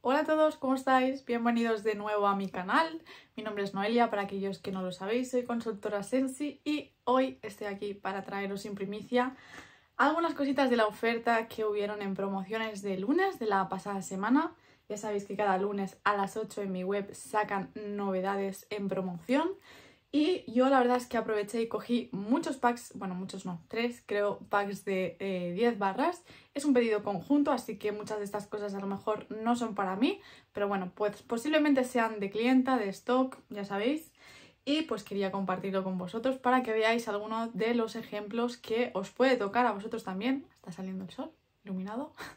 Hola a todos, ¿cómo estáis? Bienvenidos de nuevo a mi canal. Mi nombre es Noelia, para aquellos que no lo sabéis, soy consultora Sensi y hoy estoy aquí para traeros sin primicia algunas cositas de la oferta que hubieron en promociones de lunes de la pasada semana. Ya sabéis que cada lunes a las 8 en mi web sacan novedades en promoción y yo la verdad es que aproveché y cogí muchos packs, bueno muchos no, tres creo packs de 10 eh, barras. Es un pedido conjunto, así que muchas de estas cosas a lo mejor no son para mí, pero bueno, pues posiblemente sean de clienta, de stock, ya sabéis. Y pues quería compartirlo con vosotros para que veáis algunos de los ejemplos que os puede tocar a vosotros también. Está saliendo el sol, iluminado.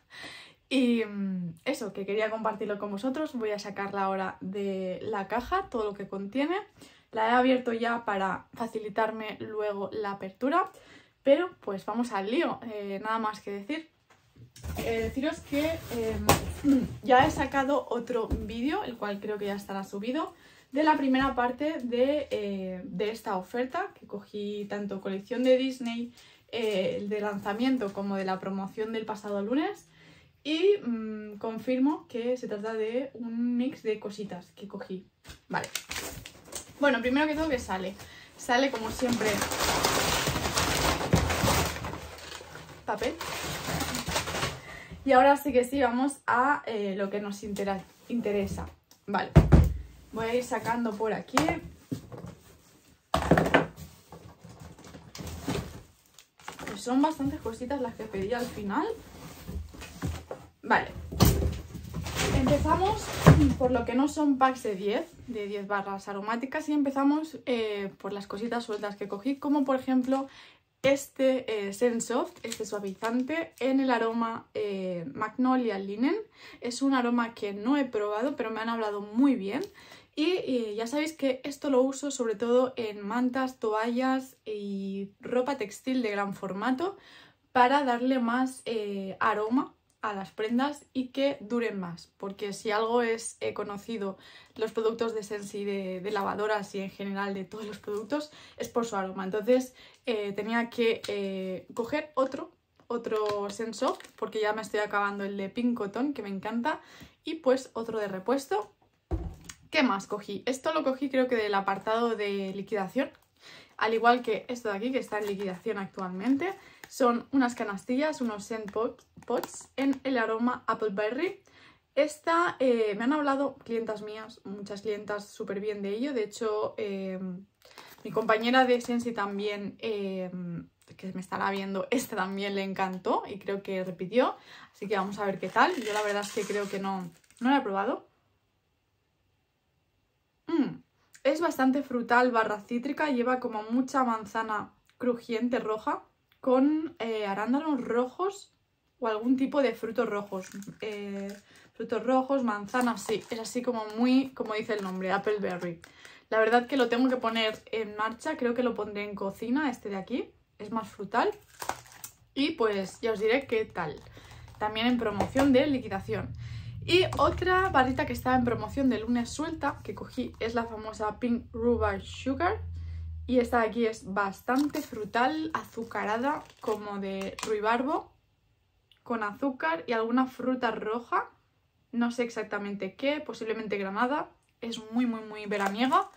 Y mm, eso, que quería compartirlo con vosotros. Voy a sacarla ahora de la caja, todo lo que contiene. La he abierto ya para facilitarme luego la apertura, pero pues vamos al lío, eh, nada más que decir. Eh, deciros que em, ya he sacado otro vídeo, el cual creo que ya estará subido, de la primera parte de, eh, esta oferta, que cogí tanto colección de Disney, de lanzamiento, como de la promoción del pasado lunes. Y mm, confirmo que se trata de un mix de cositas que cogí. Vale, bueno, primero que todo que sale. Sale como siempre papel. Y ahora sí que sí, vamos a eh, lo que nos interesa. Vale, voy a ir sacando por aquí. son bastantes cositas las que pedí al final. Vale, Empezamos por lo que no son packs de 10, de 10 barras aromáticas y empezamos eh, por las cositas sueltas que cogí, como por ejemplo este eh, soft, este suavizante, en el aroma eh, Magnolia Linen. Es un aroma que no he probado, pero me han hablado muy bien. Y, ya sabéis que esto lo uso sobre todo en mantas, toallas y ropa textil de gran formato para darle más eh, aroma a las prendas y que duren más, porque si algo es conocido los productos de Sensi de, lavadoras y en general de todos los productos es por su aroma. Entonces eh, tenía que eh, coger otro, otro Senso, porque ya me estoy acabando el de Pink Cotton, que me encanta, y pues otro de repuesto. ¿Qué más cogí? Esto lo cogí creo que del apartado de liquidación, al igual que esto de aquí que está en liquidación actualmente. Son unas canastillas, unos scent pots en el aroma Apple Berry. Esta, eh, me han hablado clientas mías, muchas clientas súper bien de ello. De hecho, em, mi compañera de Sensi también, em, que me estará viendo, esta también le encantó y creo que repitió. Así que vamos a ver qué tal. Yo la verdad es que creo que no, la he probado. Mm, es bastante frutal barra cítrica, lleva como mucha manzana crujiente roja con eh, arándanos rojos o algún tipo de frutos rojos. Eh, frutos rojos, manzanas, sí. Es así como muy, como dice el nombre, Appleberry. La verdad que lo tengo que poner en marcha. Creo que lo pondré en cocina, este de aquí. Es más frutal. Y pues ya os diré qué tal. También en promoción de liquidación. Y otra barrita que estaba en promoción de lunes suelta que cogí es la famosa Pink Rhubarb Sugar. Y esta de aquí es bastante frutal, azucarada, como de ruibarbo, con azúcar y alguna fruta roja. No sé exactamente qué, posiblemente granada. Es muy, muy, muy veraniega.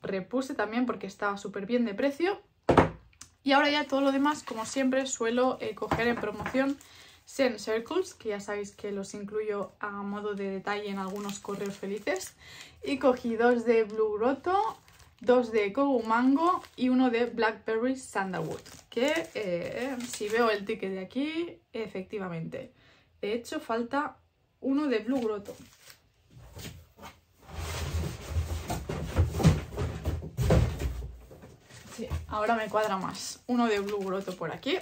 Repuse también porque estaba súper bien de precio. Y ahora ya todo lo demás, como siempre, suelo eh, coger en promoción Sen Circles, que ya sabéis que los incluyo a modo de detalle en algunos correos felices. Y cogí dos de Blue Grotto, dos de gogo Mango y uno de Blackberry Sandalwood, que eh, si veo el ticket de aquí, efectivamente. De hecho, falta uno de Blue Grotto. Sí, ahora me cuadra más. Uno de Blue Grotto por aquí.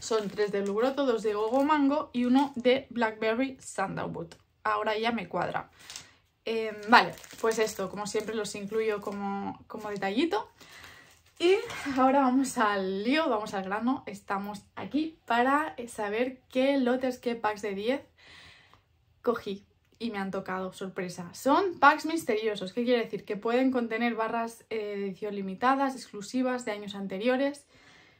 Son tres de Blue Grotto, dos de Gogo Mango y uno de Blackberry Sandalwood. Ahora ya me cuadra. Em, vale, pues esto, como siempre los incluyo como, detallito. Y ahora vamos al lío, vamos al grano. Estamos aquí para saber qué lotes, qué packs de 10 cogí y me han tocado, sorpresa. Son packs misteriosos, ¿qué quiere decir? Que pueden contener barras eh, de edición limitadas, exclusivas de años anteriores,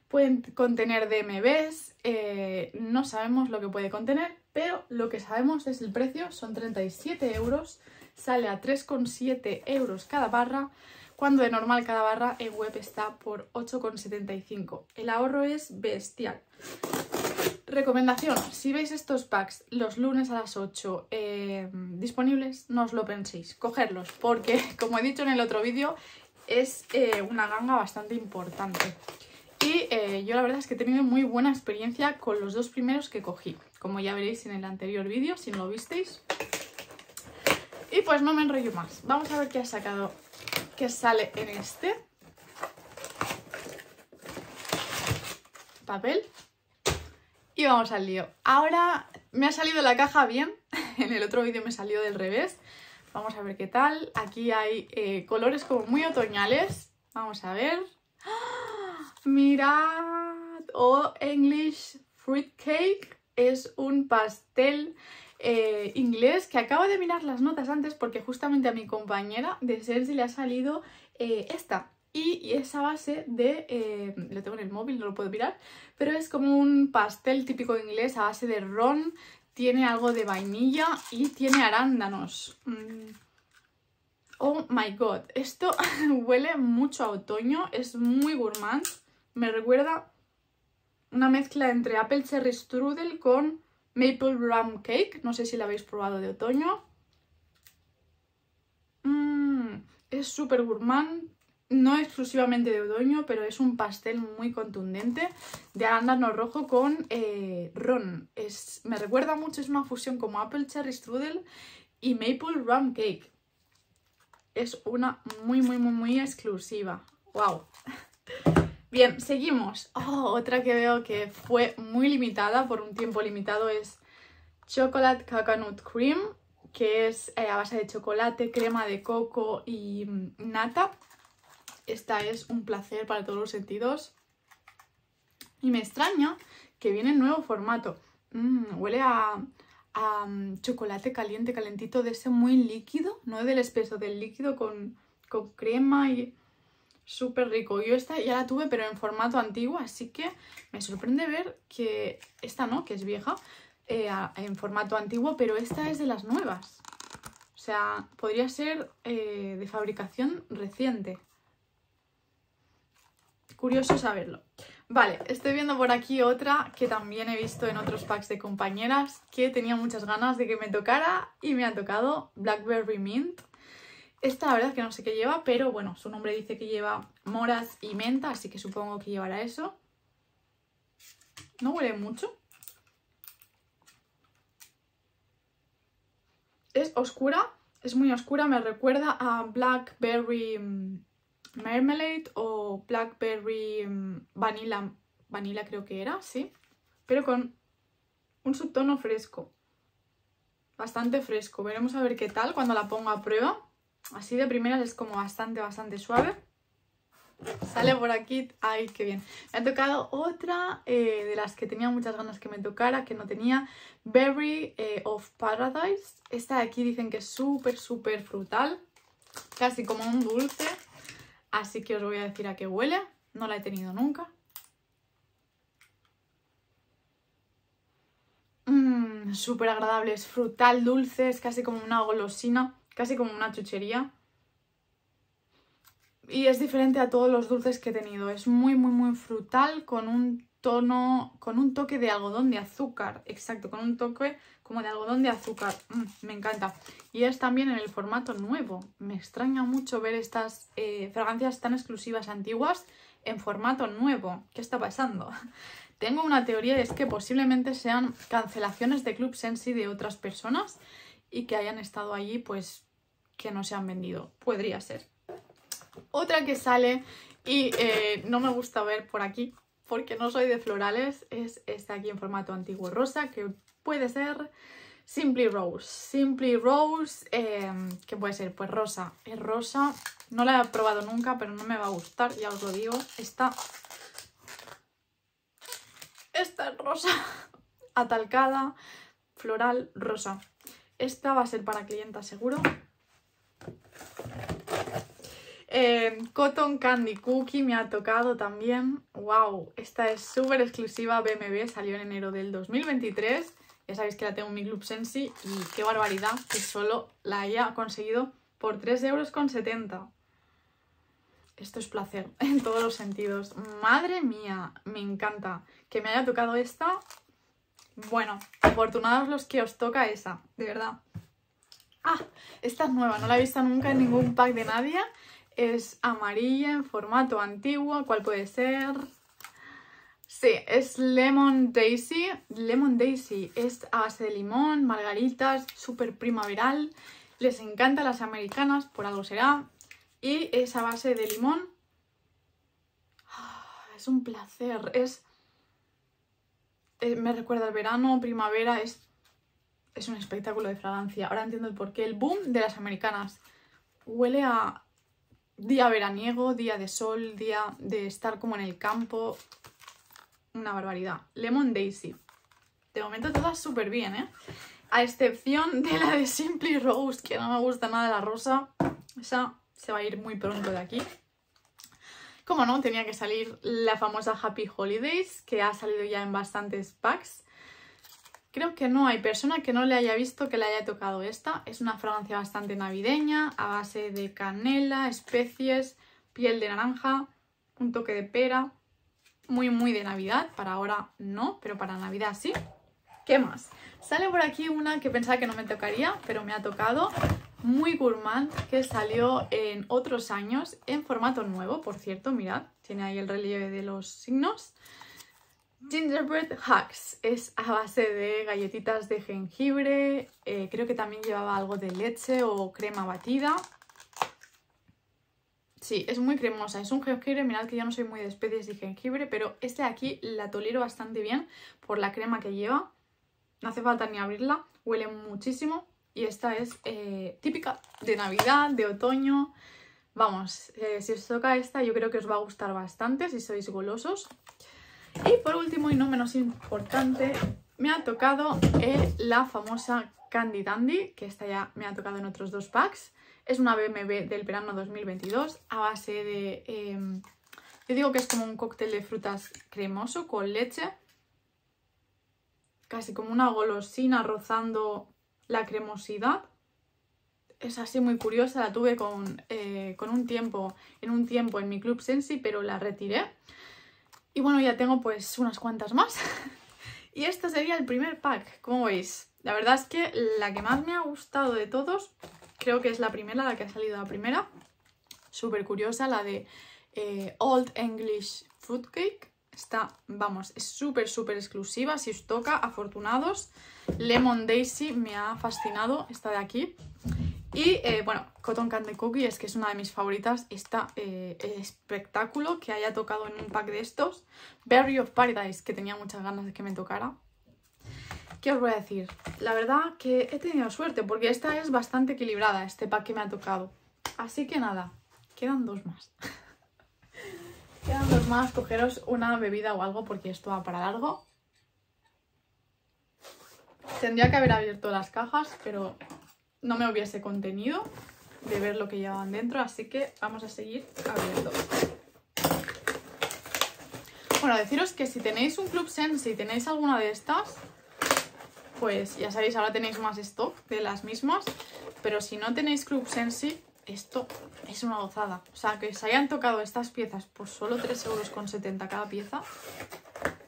pueden contener DMBs, eh, no sabemos lo que puede contener, pero lo que sabemos es el precio, son 37 euros sale a 3,7 euros cada barra, cuando de normal cada barra en web está por 8,75. El ahorro es bestial. Recomendación, si veis estos packs los lunes a las 8 eh, disponibles, no os lo penséis, cogerlos, porque como he dicho en el otro vídeo, es eh, una ganga bastante importante. Y eh, yo la verdad es que he tenido muy buena experiencia con los dos primeros que cogí, como ya veréis en el anterior vídeo, si no lo visteis. Y pues no me enrollo más. Vamos a ver qué ha sacado, qué sale en este. Papel. Y vamos al lío. Ahora me ha salido la caja bien. en el otro vídeo me salió del revés. Vamos a ver qué tal. Aquí hay eh, colores como muy otoñales. Vamos a ver. ¡Ah! Mirad. Oh English Fruit Cake. Es un pastel eh, inglés que acabo de mirar las notas antes porque justamente a mi compañera de Sergi le ha salido eh, esta. Y, es a base de, eh, lo tengo en el móvil, no lo puedo mirar, pero es como un pastel típico inglés a base de ron, tiene algo de vainilla y tiene arándanos. Mm. Oh my god, esto huele mucho a otoño, es muy gourmand, me recuerda una mezcla entre apple cherry strudel con Maple Rum Cake, no sé si la habéis probado de otoño. Mm, es súper gourmand, no exclusivamente de otoño, pero es un pastel muy contundente de arándano rojo con eh, ron. Es, me recuerda mucho, es una fusión como Apple Cherry Strudel y Maple Rum Cake. Es una muy, muy, muy, muy exclusiva. ¡Wow! Bien, seguimos. Oh, otra que veo que fue muy limitada por un tiempo limitado es Chocolate Coconut Cream, que es eh, a base de chocolate, crema de coco y mm, nata. Esta es un placer para todos los sentidos. Y me extraña que viene en nuevo formato. Mm, huele a, mm, chocolate caliente, calentito, de ese muy líquido, no del espeso, del líquido con, con crema y súper rico. Yo esta ya la tuve, pero en formato antiguo, así que me sorprende ver que esta no, que es vieja, eh, en formato antiguo, pero esta es de las nuevas. O sea, podría ser eh, de fabricación reciente. Curioso saberlo. Vale, estoy viendo por aquí otra que también he visto en otros packs de compañeras que tenía muchas ganas de que me tocara y me ha tocado Blackberry Mint. Esta la verdad que no sé qué lleva, pero bueno, su nombre dice que lleva moras y menta, así que supongo que llevará eso. No huele mucho. Es oscura, es muy oscura, me recuerda a Blackberry mm, Marmalade o Blackberry mm, Vanilla, Vanilla creo que era, sí. Pero con un subtono fresco, bastante fresco. Veremos a ver qué tal cuando la ponga a prueba. Así de primeras es como bastante, bastante suave. Sale por aquí. ¡Ay, qué bien! Me ha tocado otra eh, de las que tenía muchas ganas que me tocara, que no tenía. Berry eh, of Paradise. Esta de aquí dicen que es súper, súper frutal. Casi como un dulce. Así que os voy a decir a qué huele. No la he tenido nunca. Mmm, súper agradable. Es frutal, dulce. Es casi como una golosina casi como una chuchería. Y es diferente a todos los dulces que he tenido. Es muy, muy, muy frutal con un tono, con un toque de algodón de azúcar. Exacto, con un toque como de algodón de azúcar. Mm, me encanta. Y es también en el formato nuevo. Me extraña mucho ver estas eh, fragancias tan exclusivas antiguas en formato nuevo. ¿Qué está pasando? Tengo una teoría y es que posiblemente sean cancelaciones de Club Sensi de otras personas y que hayan estado allí pues que no se han vendido. Podría ser. Otra que sale y eh, no me gusta ver por aquí porque no soy de florales es esta aquí en formato antiguo rosa que puede ser Simply Rose. Simply Rose, em, que puede ser? Pues rosa. Es rosa. No la he probado nunca, pero no me va a gustar, ya os lo digo. Esta... Esta es rosa. Atalcada, floral, rosa. Esta va a ser para clienta seguro. Eh, Cotton Candy Cookie me ha tocado también. ¡Wow! Esta es súper exclusiva BMB, salió en enero del 2023. Ya sabéis que la tengo en mi Club Sensi y qué barbaridad que solo la haya conseguido por 3,70 euros. Esto es placer en todos los sentidos. ¡Madre mía! Me encanta que me haya tocado esta. Bueno, afortunados los que os toca esa, de verdad. Ah, esta es nueva, no la he visto nunca en ningún pack de nadie. Es amarilla en formato antiguo, ¿cuál puede ser? Sí, es Lemon Daisy. Lemon Daisy es a base de limón, margaritas, súper primaveral. Les encanta las americanas, por algo será. Y es a base de limón. Ah, es un placer, es... Eh, me recuerda al verano, primavera, es es un espectáculo de fragancia. Ahora entiendo el porqué. El boom de las americanas. Huele a día veraniego, día de sol, día de estar como en el campo. Una barbaridad. Lemon Daisy. De momento todas súper bien, ¿eh? A excepción de la de Simply Rose, que no me gusta nada la rosa. Esa se va a ir muy pronto de aquí. Como no, tenía que salir la famosa Happy Holidays, que ha salido ya en bastantes packs. Creo que no hay persona que no le haya visto que le haya tocado esta. Es una fragancia bastante navideña, a base de canela, especies, piel de naranja, un toque de pera. Muy, muy de Navidad. Para ahora no, pero para Navidad sí. ¿Qué más? Sale por aquí una que pensaba que no me tocaría, pero me ha tocado. Muy gourmand, que salió en otros años, en formato nuevo, por cierto, mirad. Tiene ahí el relieve de los signos. Gingerbread Hugs, es a base de galletitas de jengibre, eh, creo que también llevaba algo de leche o crema batida. Sí, es muy cremosa, es un jengibre, mirad que yo no soy muy de especies de jengibre, pero este de aquí la tolero bastante bien por la crema que lleva. No hace falta ni abrirla, huele muchísimo y esta es eh, típica de Navidad, de otoño. Vamos, eh, si os toca esta yo creo que os va a gustar bastante si sois golosos. Y por último y no menos importante, me ha tocado eh, la famosa Candy Dandy, que esta ya me ha tocado en otros dos packs. Es una BMB del verano 2022 a base de... Em, yo digo que es como un cóctel de frutas cremoso con leche. Casi como una golosina rozando la cremosidad. Es así muy curiosa, la tuve con, eh, con un tiempo, en un tiempo en mi Club Sensi, pero la retiré y bueno, ya tengo pues unas cuantas más. y este sería el primer pack, como veis. La verdad es que la que más me ha gustado de todos, creo que es la primera, la que ha salido la primera. Súper curiosa, la de eh, Old English Fruitcake. Está, vamos, es súper, súper exclusiva. Si os toca, afortunados. Lemon Daisy me ha fascinado, esta de aquí. Y eh, bueno, Cotton Candy Cookie es que es una de mis favoritas. Está eh, espectáculo que haya tocado en un pack de estos. Berry of Paradise, que tenía muchas ganas de que me tocara. ¿Qué os voy a decir? La verdad que he tenido suerte porque esta es bastante equilibrada, este pack que me ha tocado. Así que nada, quedan dos más. quedan dos más, cogeros una bebida o algo porque esto va para largo. Tendría que haber abierto las cajas, pero no me hubiese contenido de ver lo que llevaban dentro, así que vamos a seguir abriendo. Bueno, deciros que si tenéis un Club Sensi y tenéis alguna de estas, pues ya sabéis, ahora tenéis más stock de las mismas, pero si no tenéis Club Sensi, esto es una gozada. O sea, que se hayan tocado estas piezas por solo 3,70 euros cada pieza,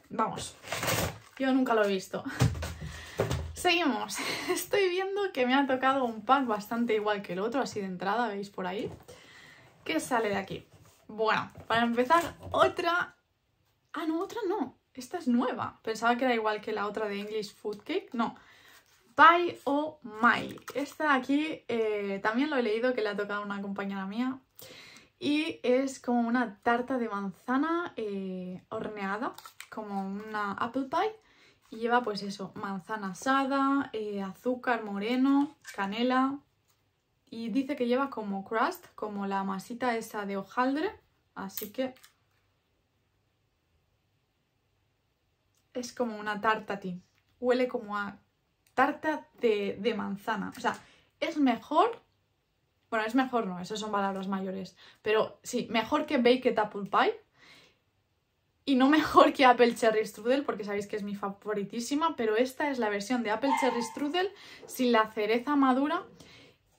vamos, yo nunca lo he visto. Seguimos. Estoy viendo que me ha tocado un pack bastante igual que el otro, así de entrada, veis por ahí. ¿Qué sale de aquí? Bueno, para empezar, otra... Ah, no, otra no. Esta es nueva. Pensaba que era igual que la otra de English Food Cake. No. Pie o My. Esta de aquí eh, también lo he leído, que le ha tocado una compañera mía. Y es como una tarta de manzana eh, horneada, como una apple pie y lleva pues eso, manzana asada, eh, azúcar moreno, canela. Y dice que lleva como crust, como la masita esa de hojaldre. Así que... Es como una tarta ti. Huele como a tarta de, de manzana. O sea, es mejor bueno, es mejor no, esas son palabras mayores. Pero sí, mejor que Baked Apple Pie y no mejor que Apple Cherry Strudel, porque sabéis que es mi favoritísima, pero esta es la versión de Apple Cherry Strudel sin la cereza madura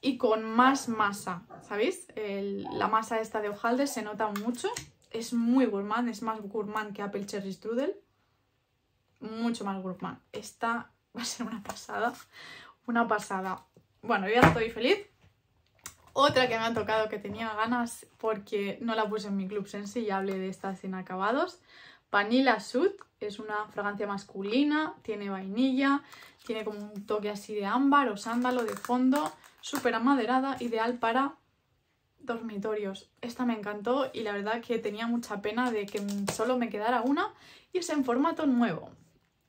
y con más masa, ¿sabéis? la masa esta de hojaldre se nota mucho, es muy gourmand, es más gourmand que Apple Cherry Strudel, mucho más gourmand. Esta va a ser una pasada, una pasada. Bueno, ya estoy feliz, otra que me ha tocado que tenía ganas porque no la puse en mi club sense y hablé de estas acabados, Vanilla Sud es una fragancia masculina, tiene vainilla, tiene como un toque así de ámbar o sándalo de fondo, súper amaderada, ideal para dormitorios. Esta me encantó y la verdad que tenía mucha pena de que solo me quedara una y es en formato nuevo.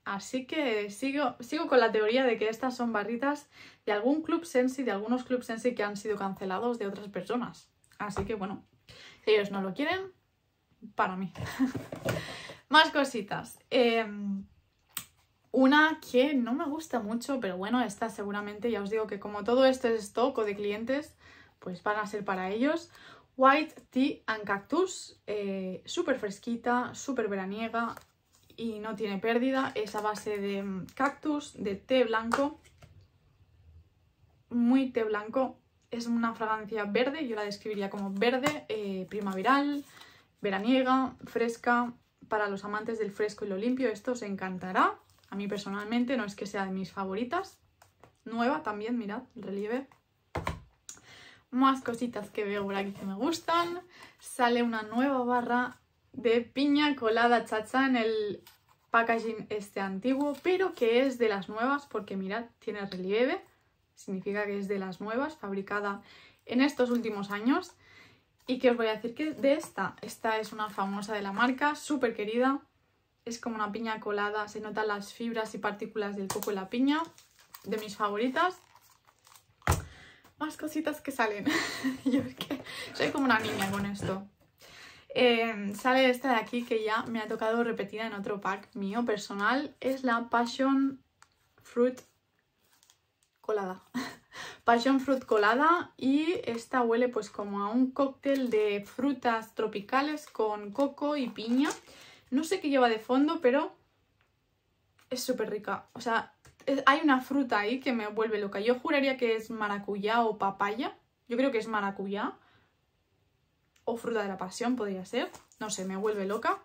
Así que sigo, sigo con la teoría de que estas son barritas de algún club sensi, de algunos club sensi que han sido cancelados de otras personas. Así que bueno, si ellos no lo quieren, para mí. Más cositas. Em, una que no me gusta mucho, pero bueno, esta seguramente, ya os digo que como todo esto es stock o de clientes, pues van a ser para ellos. White Tea and Cactus, eh, súper fresquita, súper veraniega, y no tiene pérdida. esa base de mm, cactus, de té blanco, muy té blanco. Es una fragancia verde, yo la describiría como verde, eh, primaveral, veraniega, fresca. Para los amantes del fresco y lo limpio esto os encantará. A mí personalmente no es que sea de mis favoritas. Nueva también, mirad, el relieve. Más cositas que veo por aquí que me gustan. Sale una nueva barra de piña colada chacha en el packaging este antiguo, pero que es de las nuevas porque mirad, tiene relieve, significa que es de las nuevas, fabricada en estos últimos años. Y que os voy a decir que de esta, esta es una famosa de la marca, súper querida, es como una piña colada, se notan las fibras y partículas del coco en la piña, de mis favoritas. Más cositas que salen, yo que soy como una niña con esto. Em, sale esta de aquí que ya me ha tocado repetida en otro pack mío personal. Es la Passion Fruit colada. Passion Fruit colada y esta huele pues como a un cóctel de frutas tropicales con coco y piña. No sé qué lleva de fondo, pero es súper rica. O sea, hay una fruta ahí que me vuelve loca. Yo juraría que es maracuyá o papaya. Yo creo que es maracuyá o fruta de la pasión podría ser. No sé, me vuelve loca.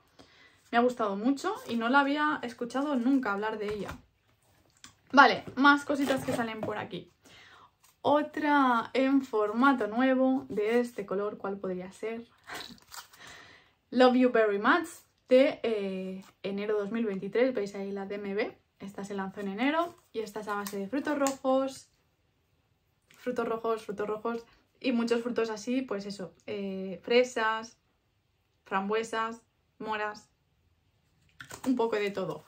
Me ha gustado mucho y no la había escuchado nunca hablar de ella. Vale, más cositas que salen por aquí. Otra en formato nuevo de este color, ¿cuál podría ser? Love You Very Much de eh, enero 2023, veis ahí la DMB. Esta se lanzó en enero y esta es a base de frutos rojos, frutos rojos, frutos rojos, y muchos frutos así, pues eso, eh, fresas, frambuesas, moras, un poco de todo.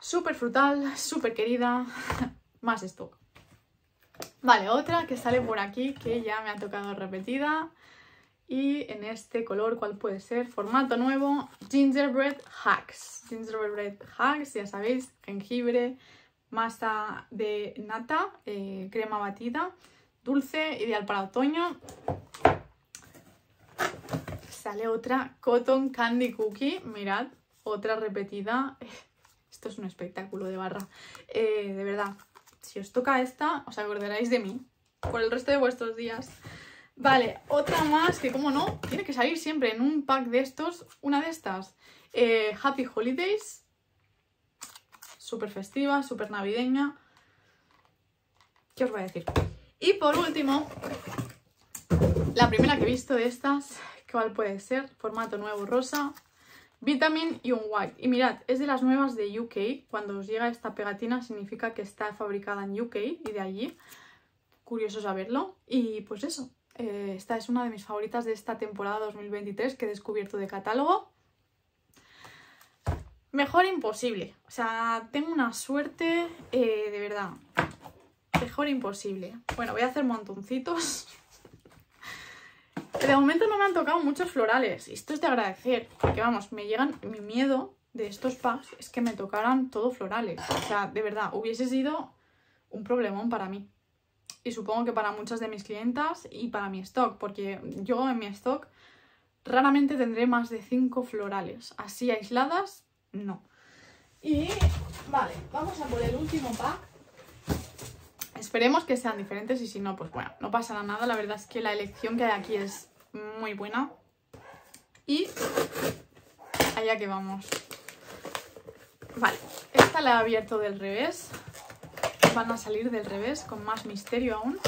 Súper frutal, súper querida, más esto. Vale, otra que sale por aquí que ya me ha tocado repetida. Y en este color, ¿cuál puede ser? Formato nuevo, Gingerbread Hacks. Gingerbread Hacks, ya sabéis, jengibre, masa de nata, eh, crema batida, dulce, ideal para otoño. Sale otra Cotton Candy Cookie, mirad, otra repetida. Esto es un espectáculo de barra, eh, de verdad. Si os toca esta, os acordaréis de mí por el resto de vuestros días. Vale, otra más que, como no, tiene que salir siempre en un pack de estos, una de estas. Eh, Happy Holidays, súper festiva, súper navideña. ¿Qué os voy a decir? Y por último, la primera que he visto de estas, ¿cuál puede ser? Formato nuevo rosa, Vitamin y un White. Y mirad, es de las nuevas de UK. Cuando os llega esta pegatina significa que está fabricada en UK y de allí. Curioso saberlo. Y pues eso, eh, esta es una de mis favoritas de esta temporada 2023 que he descubierto de catálogo. Mejor imposible. O sea, tengo una suerte eh, de verdad mejor imposible. Bueno, voy a hacer montoncitos. De momento no me han tocado muchos florales. y Esto es de agradecer. Porque vamos, me llegan mi miedo de estos packs es que me tocaran todo florales. O sea, de verdad, hubiese sido un problemón para mí. Y supongo que para muchas de mis clientas y para mi stock. Porque yo en mi stock raramente tendré más de 5 florales. Así aisladas, no. Y vale, vamos a por el último pack. Esperemos que sean diferentes y si no, pues bueno, no pasará nada. La verdad es que la elección que hay aquí es muy buena. Y allá que vamos. Vale, esta la he abierto del revés. Van a salir del revés con más misterio aún.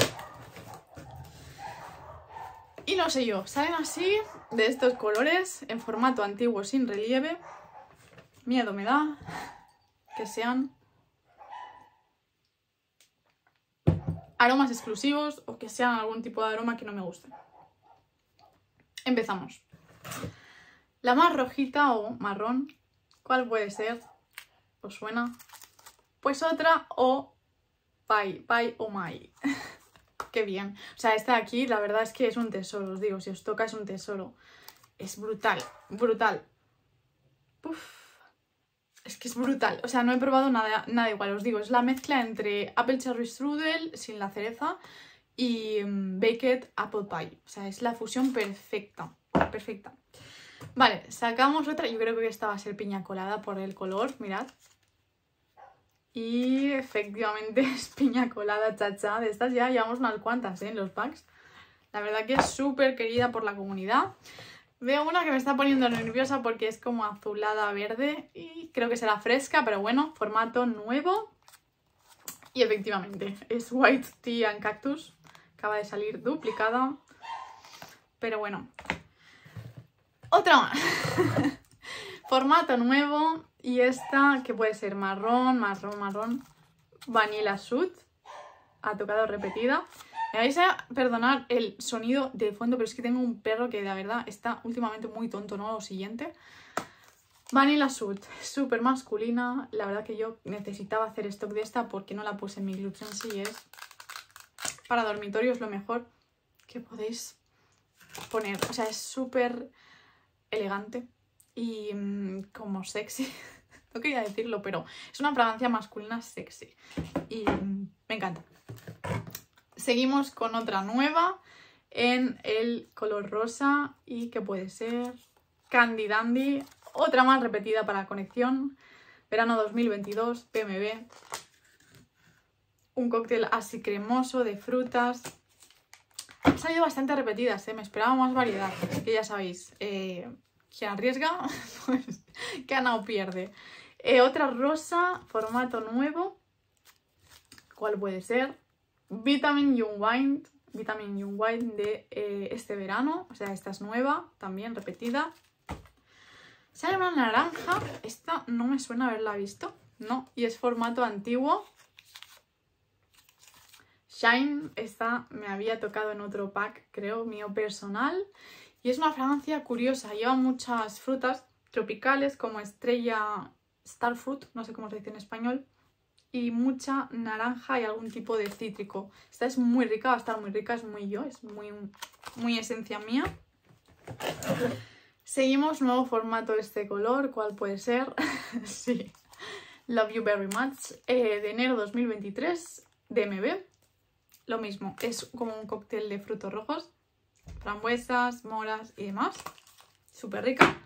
Y no sé yo, salen así, de estos colores, en formato antiguo sin relieve. Miedo me da que sean aromas exclusivos o que sean algún tipo de aroma que no me guste. Empezamos. La más rojita o marrón, ¿cuál puede ser? ¿Os suena? Pues otra o Pai, Pai o Mai. Qué bien. O sea, esta de aquí la verdad es que es un tesoro, os digo, si os toca es un tesoro. Es brutal, brutal. Puf. Es que es brutal. O sea, no he probado nada, nada igual, os digo. Es la mezcla entre Apple Cherry Strudel sin la cereza y mm, Baked Apple Pie. O sea, es la fusión perfecta. Perfecta. Vale, sacamos otra. Yo creo que esta va a ser piña colada por el color, mirad. Y efectivamente es piña colada chacha. De estas ya llevamos unas cuantas ¿eh? en los packs. La verdad que es súper querida por la comunidad. Veo una que me está poniendo nerviosa porque es como azulada verde y creo que será fresca, pero bueno, formato nuevo. Y efectivamente, es White Tea and Cactus. Acaba de salir duplicada. Pero bueno. Otra más. formato nuevo y esta que puede ser marrón, marrón, marrón. Vanilla Sud, Ha tocado repetida. Me vais a perdonar el sonido de fondo, pero es que tengo un perro que la verdad está últimamente muy tonto, ¿no? Lo siguiente. Vanilla Sud, súper masculina. La verdad que yo necesitaba hacer stock de esta porque no la puse en mi sí. y es para es lo mejor que podéis poner. O sea, es súper elegante y mm, como sexy. no quería decirlo, pero es una fragancia masculina sexy y mm, me encanta. Seguimos con otra nueva en el color rosa y que puede ser Candy Dandy, otra más repetida para la conexión verano 2022, PMB. Un cóctel así cremoso de frutas. Han salido bastante repetidas, ¿eh? me esperaba más variedad, que ya sabéis, eh, quien arriesga, pues gana o pierde. Eh, otra rosa, formato nuevo, ¿cuál puede ser? Vitamin Young Wine, Vitamin Young Wine de eh, este verano, o sea, esta es nueva, también repetida. Sale una naranja, esta no me suena haberla visto, no, y es formato antiguo. Shine, esta me había tocado en otro pack, creo, mío personal. Y es una fragancia curiosa, lleva muchas frutas tropicales como estrella starfruit, no sé cómo se dice en español, y mucha naranja y algún tipo de cítrico. Esta es muy rica, va a estar muy rica, es muy yo, es muy, muy esencia mía. Seguimos, nuevo formato de este color, ¿cuál puede ser? sí, Love You Very Much, eh, de enero 2023, DMB. Lo mismo, es como un cóctel de frutos rojos, frambuesas, moras y demás. Súper rica.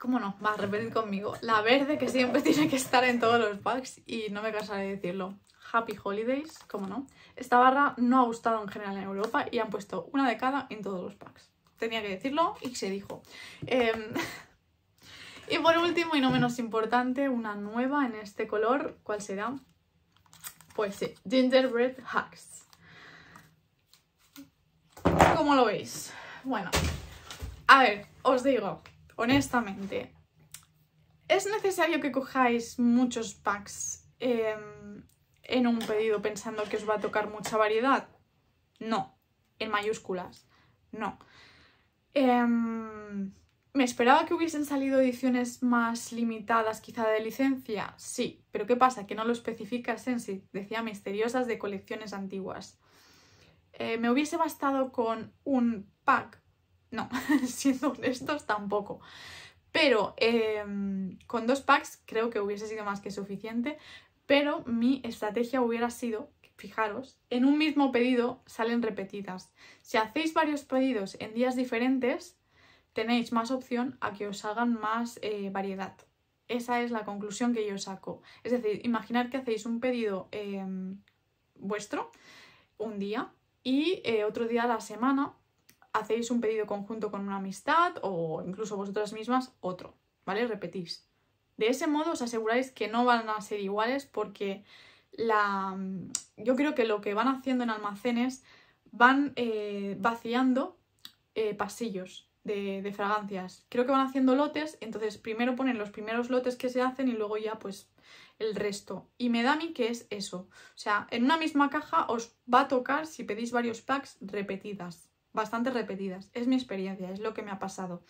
¿Cómo no? Va, a repetir conmigo. La verde que siempre tiene que estar en todos los packs y no me cansaré de decirlo. Happy Holidays, ¿cómo no? Esta barra no ha gustado en general en Europa y han puesto una de cada en todos los packs. Tenía que decirlo y se dijo. Em, y por último y no menos importante, una nueva en este color. ¿Cuál será? Pues sí, Gingerbread Hacks. ¿Cómo lo veis? Bueno, a ver, os digo, honestamente, ¿es necesario que cojáis muchos packs em, en un pedido pensando que os va a tocar mucha variedad? No, en mayúsculas, no. Em, ¿Me esperaba que hubiesen salido ediciones más limitadas, quizá de licencia? Sí, pero ¿qué pasa? Que no lo especifica Sensi, decía misteriosas de colecciones antiguas. Eh, me hubiese bastado con un pack no, siendo honestos tampoco. Pero em, con dos packs creo que hubiese sido más que suficiente, pero mi estrategia hubiera sido, fijaros, en un mismo pedido salen repetidas. Si hacéis varios pedidos en días diferentes, tenéis más opción a que os hagan más eh, variedad. Esa es la conclusión que yo saco. Es decir, imaginar que hacéis un pedido em, vuestro un día y eh, otro día a la semana hacéis un pedido conjunto con una amistad o incluso vosotras mismas otro, ¿vale? Repetís. De ese modo os aseguráis que no van a ser iguales porque la... Mm, yo creo que lo que van haciendo en almacenes van eh, vaciando eh, pasillos de, de, fragancias. Creo que van haciendo lotes, entonces primero ponen los primeros lotes que se hacen y luego ya pues el resto. Y me da a mí que es eso. O sea, en una misma caja os va a tocar, si pedís varios packs, repetidas bastante repetidas. Es mi experiencia, es lo que me ha pasado.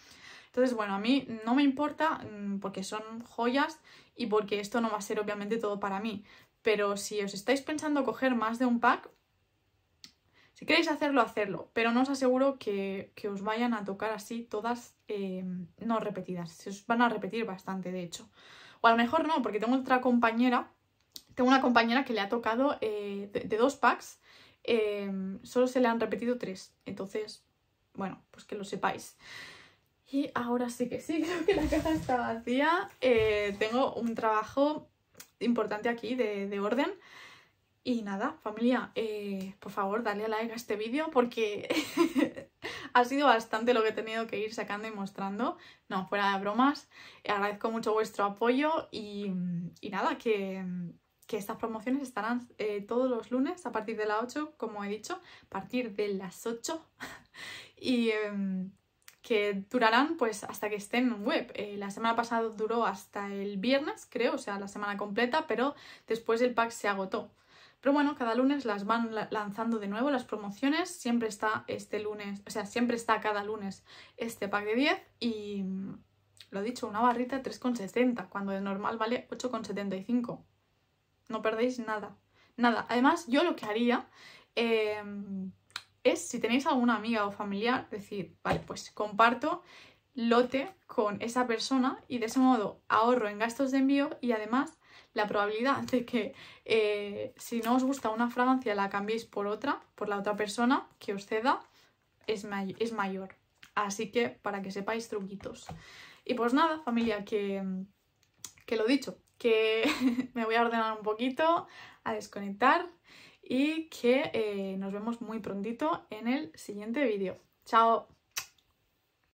Entonces, bueno, a mí no me importa mm, porque son joyas y porque esto no va a ser obviamente todo para mí. Pero si os estáis pensando coger más de un pack, si queréis hacerlo, hacerlo. Pero no os aseguro que, que os vayan a tocar así todas eh, no repetidas. Se os van a repetir bastante, de hecho. O a lo mejor no, porque tengo otra compañera, tengo una compañera que le ha tocado eh, de dos packs Em, solo se le han repetido tres. Entonces, bueno, pues que lo sepáis. Y ahora sí que sí, creo que la casa está vacía. Eh, tengo un trabajo importante aquí de, orden. Y nada, familia, eh, por favor, dale a like a este vídeo porque ha sido bastante lo que he tenido que ir sacando y mostrando. No, fuera de bromas, agradezco mucho vuestro apoyo y nada, que que estas promociones estarán eh, todos los lunes a partir de las 8, como he dicho, a partir de las 8 y em, que durarán pues hasta que estén en web. Eh, la semana pasada duró hasta el viernes, creo, o sea, la semana completa, pero después el pack se agotó. Pero bueno, cada lunes las van lanzando de nuevo las promociones. Siempre está este lunes, o sea, siempre está cada lunes este pack de 10 y lo he dicho, una barrita 3,60 cuando de normal vale 8,75 no perdéis nada. Nada. Además, yo lo que haría em, es, si tenéis alguna amiga o familiar, decir, vale, pues comparto lote con esa persona y de ese modo ahorro en gastos de envío y además la probabilidad de que eh, si no os gusta una fragancia la cambiéis por otra, por la otra persona que os ceda, es, es mayor. Así que para que sepáis truquitos. Y pues nada, familia, que, que lo dicho, que me voy a ordenar un poquito, a desconectar y que eh, nos vemos muy prontito en el siguiente vídeo. ¡Chao!